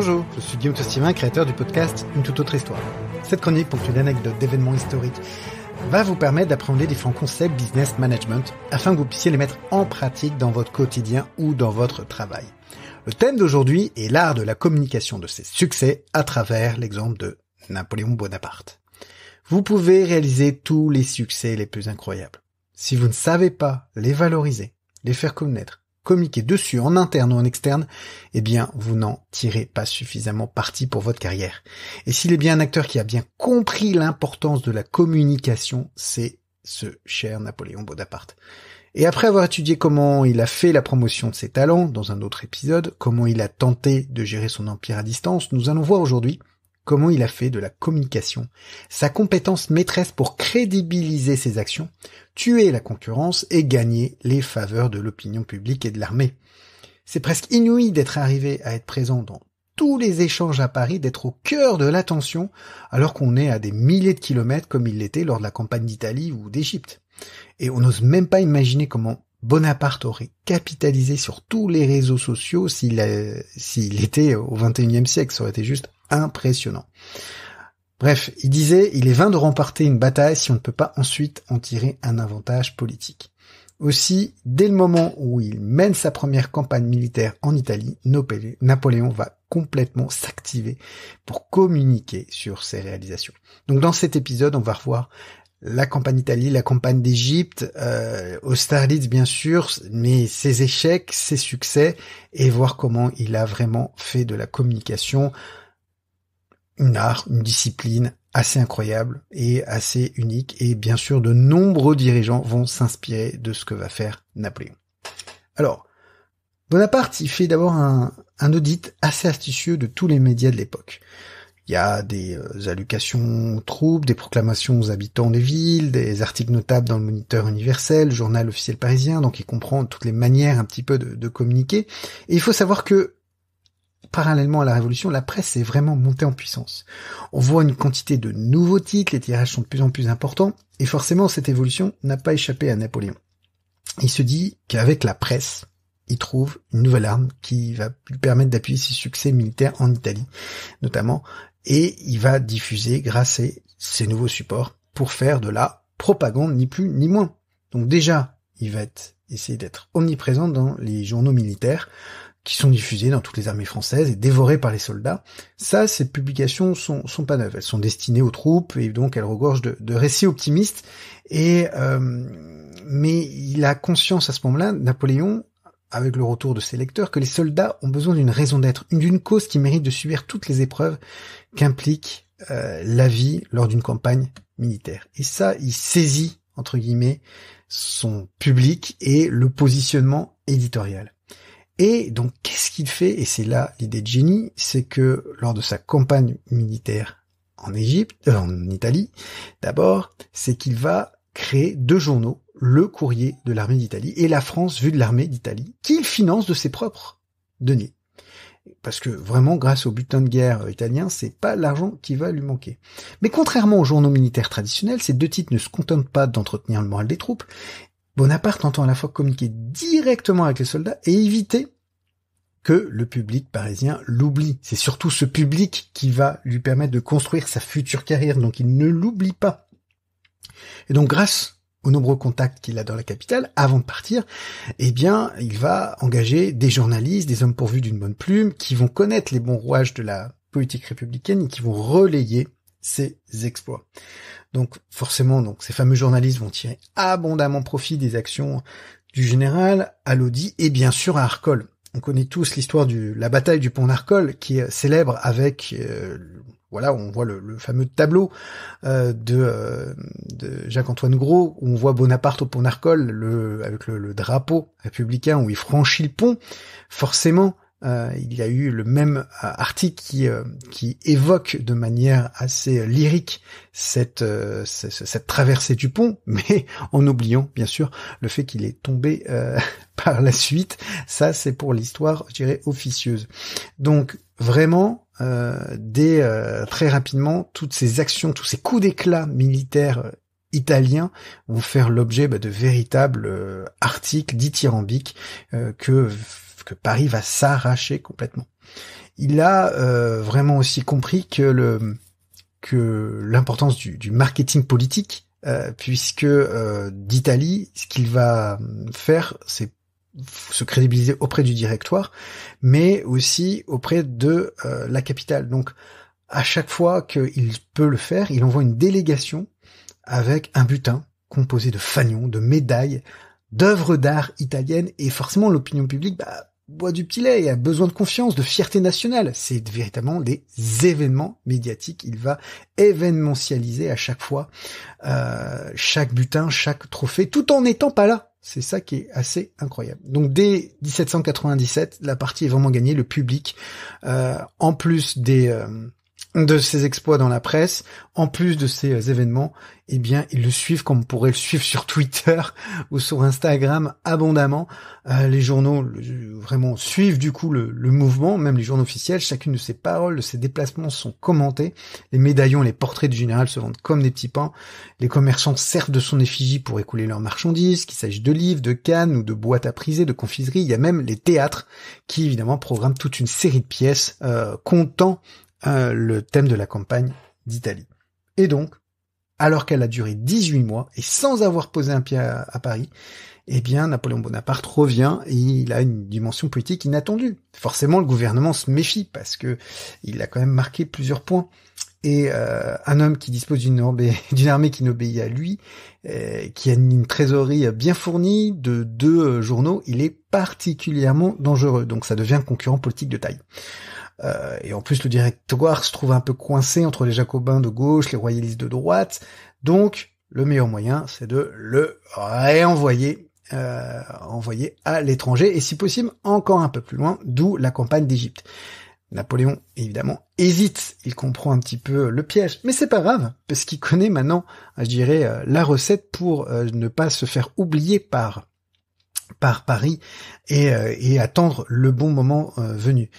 Bonjour, je suis Guillaume Tostimin, créateur du podcast Une toute autre histoire. Cette chronique, pour une anecdote d'événements historiques, va vous permettre d'appréhender différents concepts business management afin que vous puissiez les mettre en pratique dans votre quotidien ou dans votre travail. Le thème d'aujourd'hui est l'art de la communication de ses succès à travers l'exemple de Napoléon Bonaparte. Vous pouvez réaliser tous les succès les plus incroyables. Si vous ne savez pas les valoriser, les faire connaître, et dessus en interne ou en externe, eh bien, vous n'en tirez pas suffisamment parti pour votre carrière. Et s'il est bien un acteur qui a bien compris l'importance de la communication, c'est ce cher Napoléon Bonaparte. Et après avoir étudié comment il a fait la promotion de ses talents dans un autre épisode, comment il a tenté de gérer son empire à distance, nous allons voir aujourd'hui comment il a fait de la communication, sa compétence maîtresse pour crédibiliser ses actions, tuer la concurrence et gagner les faveurs de l'opinion publique et de l'armée. C'est presque inouï d'être arrivé à être présent dans tous les échanges à Paris, d'être au cœur de l'attention, alors qu'on est à des milliers de kilomètres comme il l'était lors de la campagne d'Italie ou d'Égypte. Et on n'ose même pas imaginer comment Bonaparte aurait capitalisé sur tous les réseaux sociaux s'il était au 21 siècle, ça aurait été juste impressionnant. Bref, il disait, il est vain de remporter une bataille si on ne peut pas ensuite en tirer un avantage politique. Aussi, dès le moment où il mène sa première campagne militaire en Italie, Napoléon va complètement s'activer pour communiquer sur ses réalisations. Donc dans cet épisode, on va revoir la campagne d'Italie, la campagne d'Égypte, euh, Austerlitz bien sûr, mais ses échecs, ses succès, et voir comment il a vraiment fait de la communication une art, une discipline assez incroyable et assez unique. Et bien sûr, de nombreux dirigeants vont s'inspirer de ce que va faire Napoléon. Alors, Bonaparte, il fait d'abord un, un audit assez astucieux de tous les médias de l'époque. Il y a des euh, allocations aux troupes, des proclamations aux habitants des villes, des articles notables dans le Moniteur universel, le journal officiel parisien, donc il comprend toutes les manières un petit peu de, communiquer. Et il faut savoir que parallèlement à la Révolution, la presse est vraiment montée en puissance. On voit une quantité de nouveaux titres, les tirages sont de plus en plus importants, et forcément cette évolution n'a pas échappé à Napoléon. Il se dit qu'avec la presse, il trouve une nouvelle arme qui va lui permettre d'appuyer ses succès militaires en Italie, notamment et il va diffuser grâce à ces nouveaux supports pour faire de la propagande, ni plus ni moins. Donc déjà, il va être, essayer d'être omniprésent dans les journaux militaires qui sont diffusés dans toutes les armées françaises et dévorés par les soldats. Ça, ces publications sont, sont pas neuves. Elles sont destinées aux troupes et donc elles regorgent de, récits optimistes. Et euh, mais il a conscience à ce moment-là, Napoléon, avec le retour de ses lecteurs, que les soldats ont besoin d'une raison d'être, d'une cause qui mérite de subir toutes les épreuves qu'implique euh, la vie lors d'une campagne militaire. Et ça, il saisit, entre guillemets, son public et le positionnement éditorial. Et donc, qu'est-ce qu'il fait Et c'est là l'idée de génie, c'est que lors de sa campagne militaire en Égypte, euh, en Italie, d'abord, c'est qu'il va créer deux journaux le courrier de l'armée d'Italie et la France vue de l'armée d'Italie, qu'il finance de ses propres deniers. Parce que vraiment, grâce au butin de guerre euh, italien, c'est pas l'argent qui va lui manquer. Mais contrairement aux journaux militaires traditionnels, ces deux titres ne se contentent pas d'entretenir le moral des troupes. Bonaparte entend à la fois communiquer directement avec les soldats et éviter que le public parisien l'oublie. C'est surtout ce public qui va lui permettre de construire sa future carrière, donc il ne l'oublie pas. Et donc grâce aux nombreux contacts qu'il a dans la capitale, avant de partir, eh bien, il va engager des journalistes, des hommes pourvus d'une bonne plume, qui vont connaître les bons rouages de la politique républicaine et qui vont relayer ses exploits. Donc, forcément, donc, ces fameux journalistes vont tirer abondamment profit des actions du général à Lodi et bien sûr à Arcole. On connaît tous l'histoire de la bataille du pont d'Arcole qui est célèbre avec euh, voilà, on voit le, fameux tableau euh, de, euh, de Jacques-Antoine Gros, où on voit Bonaparte au pont d'Arcole, le, avec le, le, drapeau républicain, où il franchit le pont. Forcément, euh, il y a eu le même euh, article qui, euh, qui évoque de manière assez lyrique cette, cette, traversée du pont, mais en oubliant bien sûr le fait qu'il est tombé par la suite. Ça, c'est pour l'histoire, je dirais, officieuse. Donc vraiment, très rapidement, toutes ces actions, tous ces coups d'éclat militaires italiens vont faire l'objet bah, de véritables articles dithyrambiques que que Paris va s'arracher complètement. Il a euh, vraiment aussi compris que le que l'importance du, marketing politique, euh, puisque euh, d'Italie, ce qu'il va faire, c'est se crédibiliser auprès du directoire, mais aussi auprès de la capitale. Donc, à chaque fois qu'il peut le faire, il envoie une délégation avec un butin composé de fanions, de médailles, d'œuvres d'art italiennes, et forcément l'opinion publique bah, boit du petit lait, il a besoin de confiance, de fierté nationale. C'est véritablement des événements médiatiques. Il va événementialiser à chaque fois euh, chaque butin, chaque trophée, tout en n'étant pas là. C'est ça qui est assez incroyable. Donc dès 1797, la partie est vraiment gagnée. Le public, euh, en plus des, euh, de ses exploits dans la presse, en plus de ces euh, événements, eh bien, ils le suivent comme on pourrait le suivre sur Twitter ou sur Instagram abondamment. Euh, les journaux vraiment suivent du coup le, mouvement, même les journaux officiels. Chacune de ses paroles, de ses déplacements sont commentées. Les médaillons les portraits du général se vendent comme des petits pains. Les commerçants servent de son effigie pour écouler leurs marchandises, qu'il s'agisse de livres, de cannes ou de boîtes à priser, de confiseries. Il y a même les théâtres qui évidemment programment toute une série de pièces euh, comptant euh, le thème de la campagne d'Italie. Et donc, alors qu'elle a duré 18 mois et sans avoir posé un pied à, Paris, eh bien, Napoléon Bonaparte revient et il a une dimension politique inattendue. Forcément, le gouvernement se méfie parce que il a quand même marqué plusieurs points. Et euh, un homme qui dispose d'une armée, qui n'obéit à lui, euh, qui a une trésorerie bien fournie, de deux journaux, il est particulièrement dangereux. Donc ça devient un concurrent politique de taille. Euh, et en plus, le directoire se trouve un peu coincé entre les jacobins de gauche, les royalistes de droite. Donc, le meilleur moyen, c'est de le réenvoyer, euh, envoyer à l'étranger, et si possible, encore un peu plus loin, d'où la campagne d'Égypte. Napoléon, évidemment, hésite. Il comprend un petit peu le piège, mais c'est pas grave parce qu'il connaît maintenant, euh, je dirais, la recette pour ne pas se faire oublier par par Paris et attendre le bon moment venu.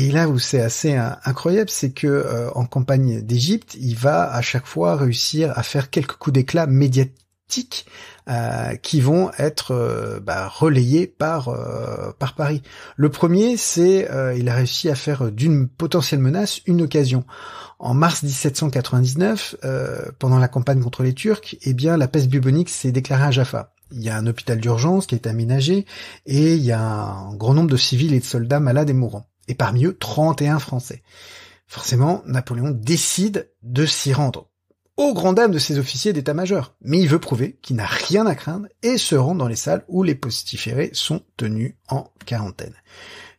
Et là où c'est assez incroyable, c'est que euh, en campagne d'Égypte, il va à chaque fois réussir à faire quelques coups d'éclat médiatiques euh, qui vont être euh, bah, relayés par par Paris. Le premier, c'est il a réussi à faire d'une potentielle menace une occasion. En mars 1799, pendant la campagne contre les Turcs, eh bien la peste bubonique s'est déclarée à Jaffa. Il y a un hôpital d'urgence qui est aménagé et il y a un grand nombre de civils et de soldats malades et mourants et parmi eux 31 Français. Forcément, Napoléon décide de s'y rendre, au grand dam de ses officiers d'état-major, mais il veut prouver qu'il n'a rien à craindre et se rend dans les salles où les postiférés sont tenus en quarantaine.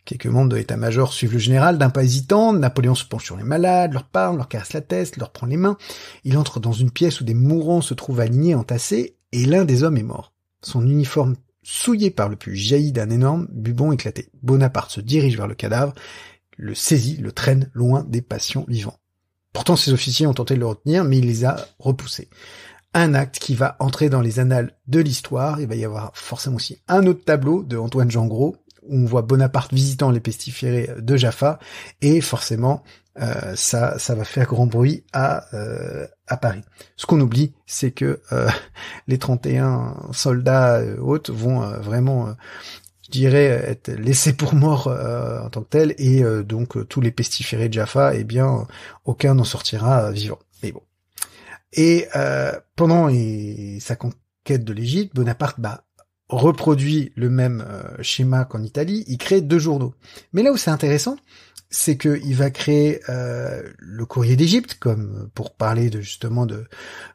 Quelques membres de l'état-major suivent le général d'un pas hésitant. Napoléon se penche sur les malades, leur parle, leur casse la tête, leur prend les mains. Il entre dans une pièce où des mourants se trouvent alignés, entassés, et l'un des hommes est mort. Son uniforme souillé par le puits jailli d'un énorme bubon éclaté. Bonaparte se dirige vers le cadavre, le saisit, le traîne loin des patients vivants. Pourtant, ses officiers ont tenté de le retenir, mais il les a repoussés. Un acte qui va entrer dans les annales de l'histoire. Il va y avoir forcément aussi un autre tableau de Antoine Jean Gros, où on voit Bonaparte visitant les pestiférés de Jaffa, et forcément, euh, ça, ça va faire grand bruit à, euh, à Paris. Ce qu'on oublie, c'est que euh, les 31 soldats hautes euh, vont vraiment, je dirais, être laissés pour morts en tant que tels, et donc tous les pestiférés de Jaffa, eh bien, aucun n'en sortira vivant. Mais bon. Et pendant sa conquête de l'Égypte, Bonaparte bat reproduit le même euh, schéma qu'en Italie, il crée deux journaux. Mais là où c'est intéressant, c'est qu'il va créer euh, le courrier d'Égypte, comme pour parler de justement de,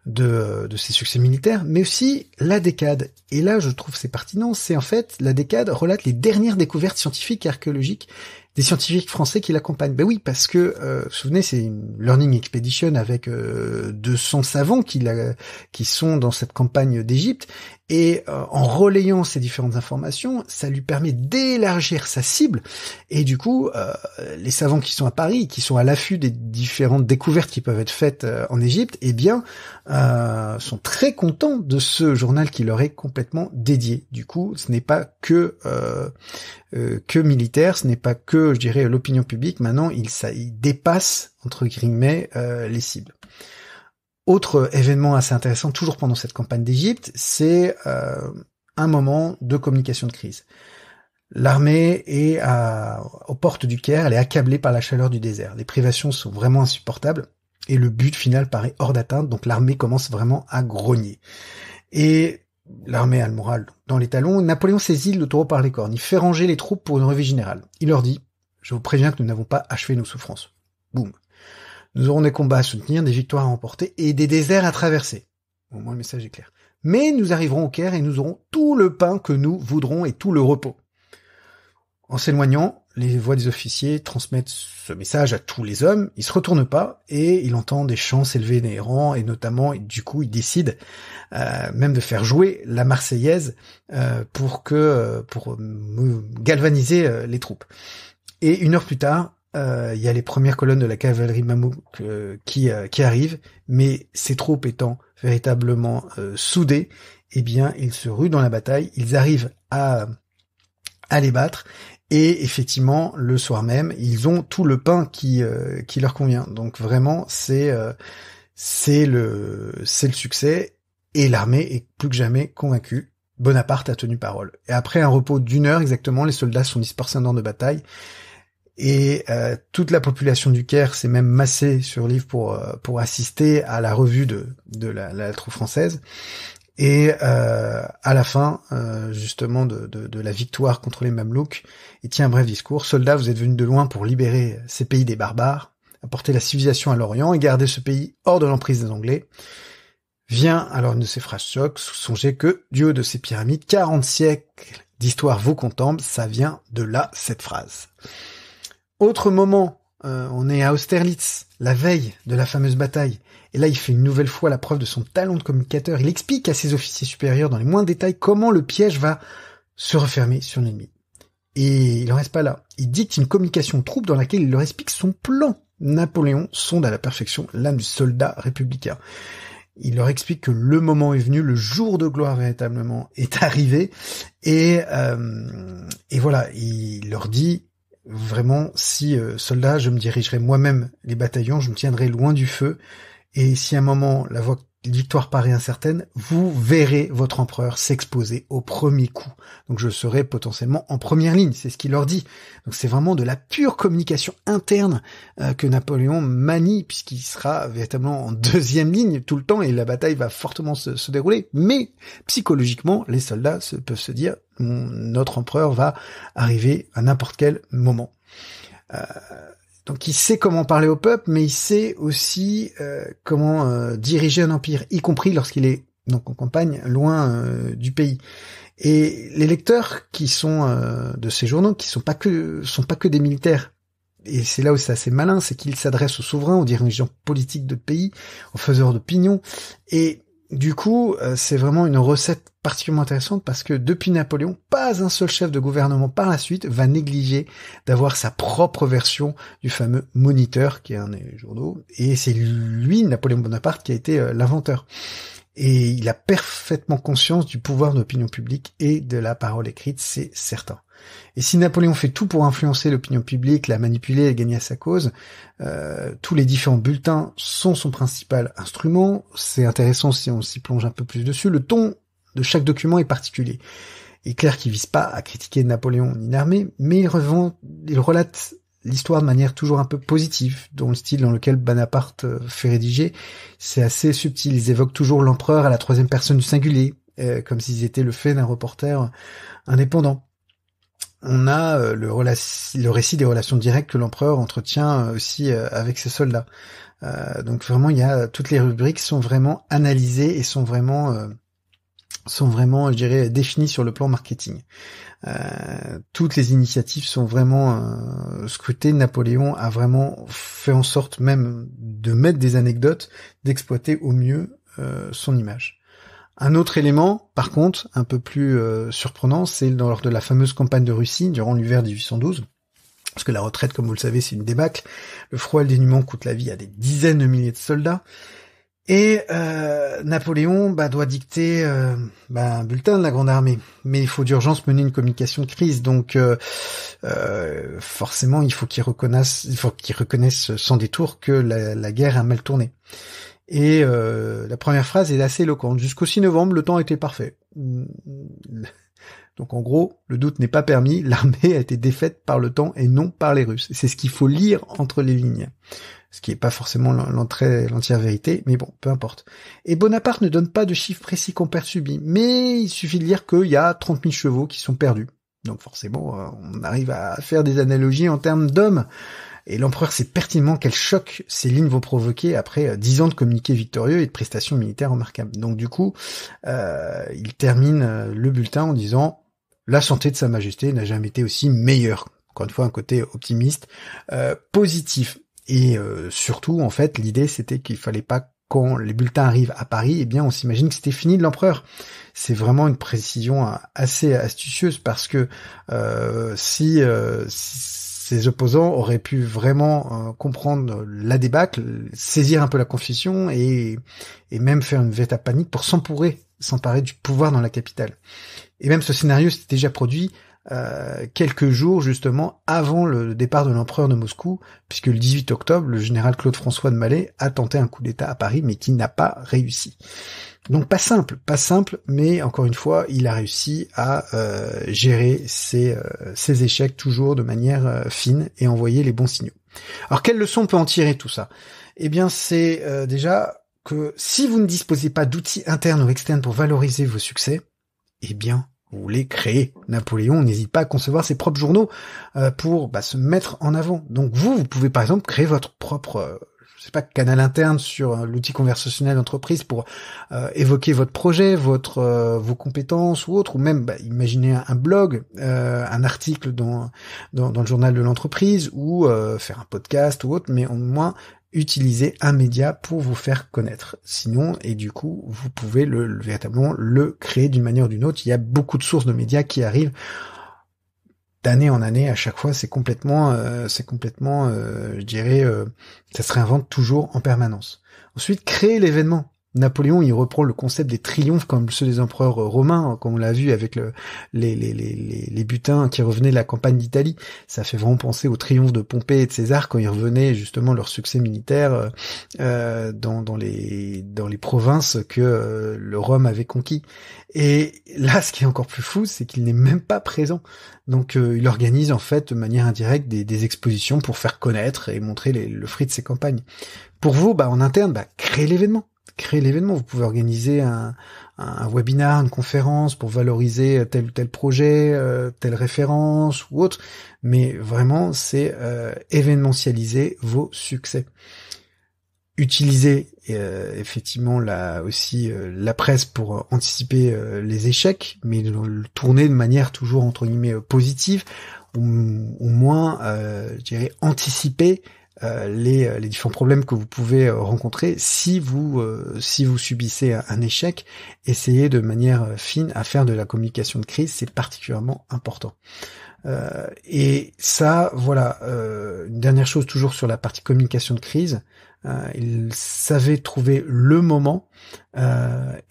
de, euh, de ses succès militaires, mais aussi la décade. Et là, je trouve c'est pertinent, c'est en fait la décade relate les dernières découvertes scientifiques et archéologiques des scientifiques français qui l'accompagnent. Ben oui, parce que, euh, vous vous souvenez, c'est une Learning Expedition avec 200 euh, savants qui, la, qui sont dans cette campagne d'Égypte, et euh, en relayant ces différentes informations, ça lui permet d'élargir sa cible, et du coup, les savants qui sont à Paris, qui sont à l'affût des différentes découvertes qui peuvent être faites en Égypte, eh bien, sont très contents de ce journal qui leur est complètement dédié. Du coup, ce n'est pas que que militaire, ce n'est pas que je dirais, l'opinion publique, maintenant, il, ça, il dépasse, entre guillemets, euh, les cibles. Autre événement assez intéressant, toujours pendant cette campagne d'Égypte, c'est euh, un moment de communication de crise. L'armée est à, aux portes du Caire, elle est accablée par la chaleur du désert. Les privations sont vraiment insupportables et le but final paraît hors d'atteinte, donc l'armée commence vraiment à grogner. Et l'armée a le moral dans les talons. Napoléon saisit le taureau par les cornes. Il fait ranger les troupes pour une revue générale. Il leur dit, je vous préviens que nous n'avons pas achevé nos souffrances. Boum. Nous aurons des combats à soutenir, des victoires à emporter et des déserts à traverser. Au moins le message est clair. Mais nous arriverons au Caire et nous aurons tout le pain que nous voudrons et tout le repos. En s'éloignant, les voix des officiers transmettent ce message à tous les hommes. Il se retournent pas et il entend des chants s'élever des rangs et notamment, du coup, il décide euh, même de faire jouer la Marseillaise euh, pour que euh, pour galvaniser les troupes. Et une heure plus tard, euh, il y a les premières colonnes de la cavalerie mamouk euh, qui, euh, qui arrivent, mais ces troupes étant véritablement soudées, eh bien, ils se ruent dans la bataille, ils arrivent à, à les battre, et effectivement, le soir même, ils ont tout le pain qui, qui leur convient. Donc vraiment, c'est c'est le, c'est le succès, et l'armée est plus que jamais convaincue Bonaparte a tenu parole. Et après un repos d'une heure exactement, les soldats sont dispersés en de bataille. Et euh, toute la population du Caire s'est même massée sur l'île pour euh, pour assister à la revue de, de la, troupe française. Et euh, à la fin, justement, de, de, de, la victoire contre les Mamelouks, il tient un bref discours. Soldats, vous êtes venus de loin pour libérer ces pays des barbares, apporter la civilisation à l'Orient et garder ce pays hors de l'emprise des Anglais vient alors une de ces phrases chocs, songez que du haut de ces pyramides, 40 siècles d'histoire vous contemple. » ça vient de là, cette phrase. Autre moment, euh, on est à Austerlitz, la veille de la fameuse bataille, et là il fait une nouvelle fois la preuve de son talent de communicateur, il explique à ses officiers supérieurs dans les moindres détails comment le piège va se refermer sur l'ennemi. Et il en reste pas là. Il dicte une communication troupe dans laquelle il leur explique son plan. Napoléon sonde à la perfection l'âme du soldat républicain il leur explique que le moment est venu, le jour de gloire véritablement est arrivé, et, euh, et voilà, il leur dit vraiment, si euh, soldat, je me dirigerai moi-même les bataillons, je me tiendrai loin du feu, et si à un moment la victoire paraît incertaine, vous verrez votre empereur s'exposer au premier coup. Donc je serai potentiellement en première ligne, c'est ce qu'il leur dit. Donc c'est vraiment de la pure communication interne euh, que Napoléon manie, puisqu'il sera véritablement en deuxième ligne tout le temps et la bataille va fortement se, dérouler. Mais psychologiquement, les soldats peuvent se dire, notre empereur va arriver à n'importe quel moment. Euh, donc il sait comment parler au peuple, mais il sait aussi euh, comment euh, diriger un empire, y compris lorsqu'il est donc en campagne, loin euh, du pays. Et les lecteurs qui sont de ces journaux, qui sont pas que sont pas que des militaires. Et c'est là où c'est assez malin, c'est qu'ils s'adressent aux souverains, aux dirigeants politiques de pays, aux faiseurs d'opinion, et du coup, euh, c'est vraiment une recette particulièrement intéressante parce que depuis Napoléon, pas un seul chef de gouvernement par la suite va négliger d'avoir sa propre version du fameux Moniteur, qui est un des journaux, et c'est lui, Napoléon Bonaparte, qui a été euh, l'inventeur. Et il a parfaitement conscience du pouvoir d'opinion publique et de la parole écrite, c'est certain. Et si Napoléon fait tout pour influencer l'opinion publique, la manipuler et gagner à sa cause, euh, tous les différents bulletins sont son principal instrument. C'est intéressant si on s'y plonge un peu plus dessus. Le ton de chaque document est particulier. Il est clair qu'il vise pas à critiquer Napoléon ni l'armée, mais il, revend, il relate l'histoire de manière toujours un peu positive, dont le style dans lequel Bonaparte euh, fait rédiger, c'est assez subtil. Ils évoquent toujours l'empereur à la troisième personne du singulier, euh, comme s'ils étaient le fait d'un reporter indépendant on a euh, le, le, récit des relations directes que l'empereur entretient euh, aussi euh, avec ses soldats. donc vraiment, il y a toutes les rubriques sont vraiment analysées et sont vraiment sont vraiment, je dirais, définies sur le plan marketing. toutes les initiatives sont vraiment scrutées. Napoléon a vraiment fait en sorte même de mettre des anecdotes, d'exploiter au mieux son image. Un autre élément, par contre, un peu plus euh, surprenant, c'est lors de la fameuse campagne de Russie durant l'hiver 1812, parce que la retraite, comme vous le savez, c'est une débâcle. Le froid et le dénuement coûtent la vie à des dizaines de milliers de soldats. Et euh, Napoléon bah, doit dicter euh, bah, un bulletin de la Grande Armée. Mais il faut d'urgence mener une communication de crise. Donc forcément, il faut qu'il reconnaisse, il faut reconnaisse sans détour que la guerre a mal tourné. Et euh, la première phrase est assez éloquente. Jusqu'au 6 novembre, le temps était parfait. Donc en gros, le doute n'est pas permis, l'armée a été défaite par le temps et non par les Russes. C'est ce qu'il faut lire entre les lignes. Ce qui n'est pas forcément l'entrée, l'entière vérité, mais bon, peu importe. Et Bonaparte ne donne pas de chiffres précis qu'on perd subit, mais il suffit de lire qu'il y a 30 000 chevaux qui sont perdus. Donc forcément, euh, on arrive à faire des analogies en termes d'hommes. Et l'empereur sait pertinemment quel choc ces lignes vont provoquer après euh, dix ans de communiqués victorieux et de prestations militaires remarquables. Donc du coup, euh, il termine euh, le bulletin en disant la santé de Sa Majesté n'a jamais été aussi meilleure. Encore une fois, un côté optimiste, positif. Et surtout, en fait, l'idée c'était qu'il fallait pas quand les bulletins arrivent à Paris, eh bien, on s'imagine que c'était fini de l'empereur. C'est vraiment une précision assez astucieuse parce que si, si ses opposants auraient pu vraiment euh, comprendre la débâcle, saisir un peu la confusion et, même faire une à panique pour s'emparer du pouvoir dans la capitale. Et même ce scénario s'était déjà produit euh, quelques jours justement avant le départ de l'empereur de Moscou, puisque le 18 octobre, le général Claude François de Mallet a tenté un coup d'État à Paris, mais qui n'a pas réussi. Donc pas simple, pas simple, mais encore une fois, il a réussi à euh, gérer ses, euh, ses, échecs toujours de manière euh, fine et envoyer les bons signaux. Alors quelle leçon peut en tirer tout ça Eh bien c'est déjà que si vous ne disposez pas d'outils internes ou externes pour valoriser vos succès, eh bien vous voulez créer. Napoléon n'hésite pas à concevoir ses propres journaux pour bah, se mettre en avant. Donc vous, vous pouvez par exemple créer votre propre je sais pas, canal interne sur euh, l'outil conversationnel d'entreprise pour euh, évoquer votre projet, votre euh, vos compétences ou autre, ou même bah, imaginer un, blog, un article dans, dans, le journal de l'entreprise ou faire un podcast ou autre, mais au moins utiliser un média pour vous faire connaître. Sinon, et du coup, vous pouvez le véritablement le créer d'une manière ou d'une autre. Il y a beaucoup de sources de médias qui arrivent d'année en année, à chaque fois, c'est complètement, euh, c'est complètement, euh, je dirais, euh, ça se réinvente toujours en permanence. Ensuite, créer l'événement. Napoléon, il reprend le concept des triomphes comme ceux des empereurs euh, romains, hein, comme on l'a vu avec le, les, butins qui revenaient de la campagne d'Italie. Ça fait vraiment penser aux triomphes de Pompée et de César quand ils revenaient justement leur succès militaire euh, euh, dans, les, dans les provinces que le Rome avait conquis. Et là, ce qui est encore plus fou, c'est qu'il n'est même pas présent. Donc il organise en fait de manière indirecte des, expositions pour faire connaître et montrer le fruit de ses campagnes. Pour vous, bah, en interne, bah, l'événement créer l'événement. Vous pouvez organiser un, un, webinar, une conférence pour valoriser euh, tel ou tel projet, euh, telle référence ou autre. Mais vraiment, c'est euh, événementialiser vos succès. Utiliser effectivement là aussi la presse pour anticiper les échecs, mais le tourner de manière toujours entre guillemets positive, ou, ou moins, je dirais, anticiper euh, euh, les, différents problèmes que vous pouvez euh, rencontrer si vous si vous subissez un échec. Essayez de manière fine à faire de la communication de crise, c'est particulièrement important. et ça, voilà, une dernière chose toujours sur la partie communication de crise. il savait trouver le moment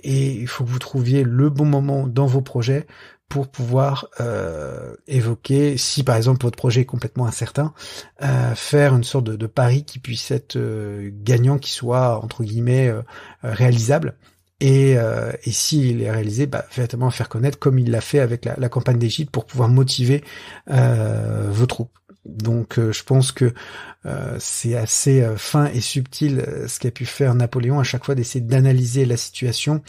et il faut que vous trouviez le bon moment dans vos projets pour pouvoir euh, évoquer, si par exemple votre projet est complètement incertain, euh, faire une sorte de, pari qui puisse être euh, gagnant, qui soit entre guillemets réalisable. Et, et s'il est réalisé, bah, faire connaître comme il l'a fait avec la, campagne d'Égypte pour pouvoir motiver vos troupes. Donc je pense que c'est assez fin et subtil ce qu'a pu faire Napoléon à chaque fois d'essayer d'analyser la situation,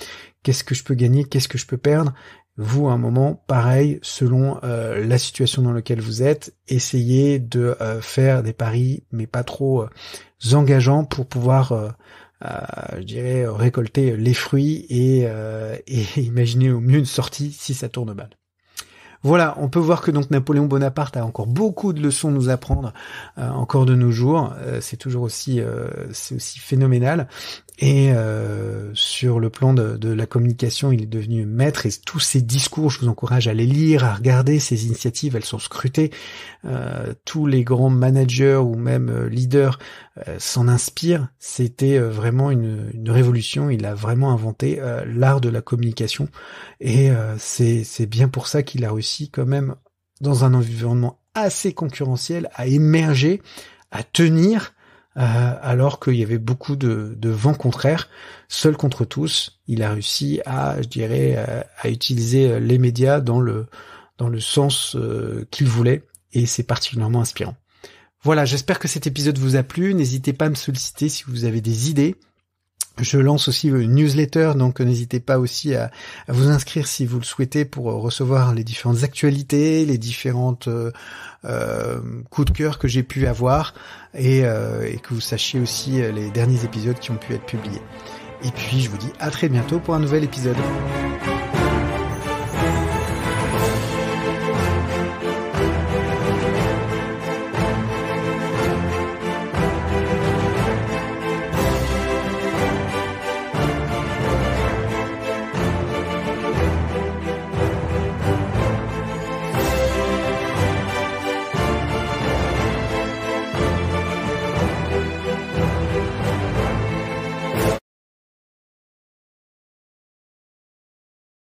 qu'est-ce que je peux gagner, qu'est-ce que je peux perdre, vous, à un moment, pareil, selon euh, la situation dans laquelle vous êtes, essayez de euh, faire des paris, mais pas trop euh, engageants pour pouvoir, je dirais, récolter les fruits et, imaginer au mieux une sortie si ça tourne mal. Voilà, on peut voir que donc Napoléon Bonaparte a encore beaucoup de leçons à nous apprendre encore de nos jours. c'est toujours aussi, c'est aussi phénoménal. Et euh, sur le plan de, la communication, il est devenu maître. Et tous ses discours, je vous encourage à les lire, à regarder ses initiatives. Elles sont scrutées. Euh, tous les grands managers ou même euh, leaders s'en inspirent. C'était vraiment une, une, révolution. Il a vraiment inventé l'art de la communication. Et c'est bien pour ça qu'il a réussi quand même dans un environnement assez concurrentiel à émerger, à tenir euh, alors qu'il y avait beaucoup de, de vents contraires. Seul contre tous, il a réussi à, je dirais, euh, à utiliser euh, les médias dans le dans le sens qu'il voulait, et c'est particulièrement inspirant. Voilà, j'espère que cet épisode vous a plu. N'hésitez pas à me solliciter si vous avez des idées, je lance aussi une newsletter, donc n'hésitez pas aussi à, vous inscrire si vous le souhaitez pour euh, recevoir les différentes actualités, les différentes euh, euh, coups de cœur que j'ai pu avoir et euh, que vous sachiez aussi les derniers épisodes qui ont pu être publiés. Et puis je vous dis à très bientôt pour un nouvel épisode.